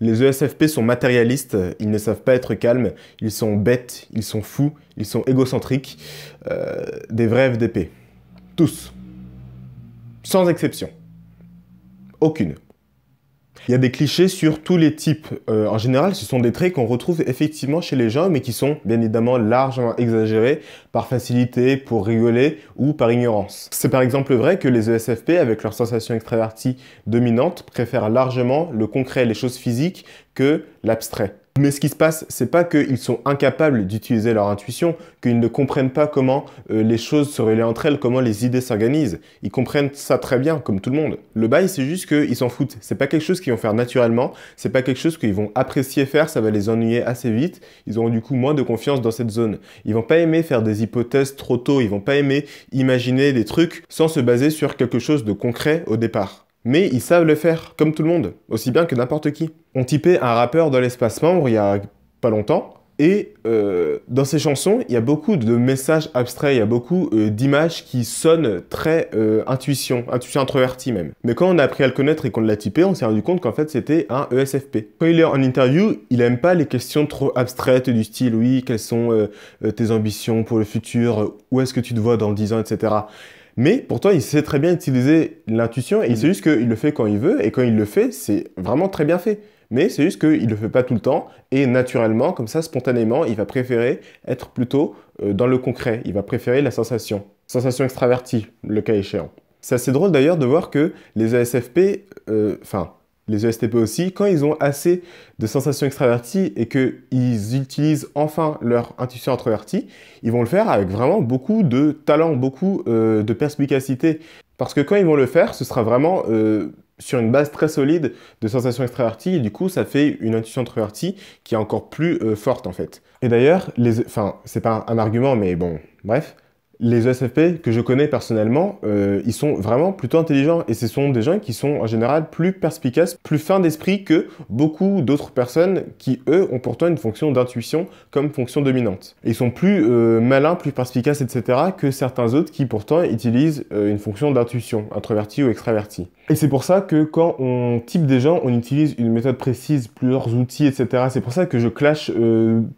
Les ESFP sont matérialistes, ils ne savent pas être calmes, ils sont bêtes, ils sont fous, ils sont égocentriques, euh, des vrais FDP. Tous. Sans exception. Aucune. Il y a des clichés sur tous les types. Euh, en général, ce sont des traits qu'on retrouve effectivement chez les gens, mais qui sont bien évidemment largement exagérés par facilité, pour rigoler ou par ignorance. C'est par exemple vrai que les ESFP, avec leur sensation extravertie dominante, préfèrent largement le concret, les choses physiques, que l'abstrait. Mais ce qui se passe, c'est pas qu'ils sont incapables d'utiliser leur intuition, qu'ils ne comprennent pas comment euh, les choses se relaient entre elles, comment les idées s'organisent. Ils comprennent ça très bien, comme tout le monde. Le bail, c'est juste qu'ils s'en foutent. C'est pas quelque chose qu'ils vont faire naturellement, c'est pas quelque chose qu'ils vont apprécier faire, ça va les ennuyer assez vite. Ils auront du coup moins de confiance dans cette zone. Ils vont pas aimer faire des hypothèses trop tôt, ils vont pas aimer imaginer des trucs sans se baser sur quelque chose de concret au départ mais ils savent le faire, comme tout le monde, aussi bien que n'importe qui. On typait un rappeur dans l'espace membre il y a pas longtemps, et euh, dans ses chansons, il y a beaucoup de messages abstraits, il y a beaucoup euh, d'images qui sonnent très euh, intuition, intuition introvertie même. Mais quand on a appris à le connaître et qu'on l'a typé, on s'est rendu compte qu'en fait c'était un ESFP. Quand il est en interview, il aime pas les questions trop abstraites du style oui, quelles sont tes ambitions pour le futur, où est-ce que tu te vois dans 10 ans, etc. Mais pourtant, il sait très bien utiliser l'intuition et il c'est mm. juste qu'il le fait quand il veut et quand il le fait, c'est vraiment très bien fait. Mais c'est juste qu'il ne le fait pas tout le temps et naturellement, comme ça, spontanément, il va préférer être plutôt euh, dans le concret. Il va préférer la sensation. Sensation extravertie, le cas échéant. C'est assez drôle d'ailleurs de voir que les ASFP, euh, enfin, les ESTP aussi, quand ils ont assez de sensations extraverties et qu'ils utilisent enfin leur intuition introvertie, ils vont le faire avec vraiment beaucoup de talent, beaucoup euh, de perspicacité. Parce que quand ils vont le faire, ce sera vraiment euh, sur une base très solide de sensations extraverties, et du coup, ça fait une intuition introvertie qui est encore plus euh, forte en fait. Et d'ailleurs, les... E, enfin, c'est pas un argument, mais bon, bref les ESFP que je connais personnellement, euh, ils sont vraiment plutôt intelligents et ce sont des gens qui sont en général plus perspicaces, plus fins d'esprit que beaucoup d'autres personnes qui, eux, ont pourtant une fonction d'intuition comme fonction dominante. ils sont plus euh, malins, plus perspicaces, etc. que certains autres qui pourtant utilisent euh, une fonction d'intuition, introverti ou extraverti. Et c'est pour ça que quand on type des gens, on utilise une méthode précise, plusieurs outils, etc. C'est pour ça que je clash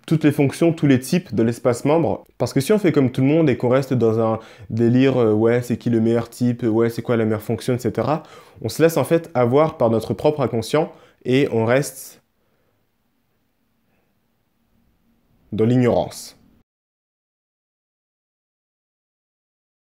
toutes les fonctions, tous les types de l'espace membre. Parce que si on fait comme tout le monde et qu'on reste dans un délire, euh, ouais, c'est qui le meilleur type, euh, ouais, c'est quoi la meilleure fonction, etc. On se laisse en fait avoir par notre propre inconscient et on reste dans l'ignorance.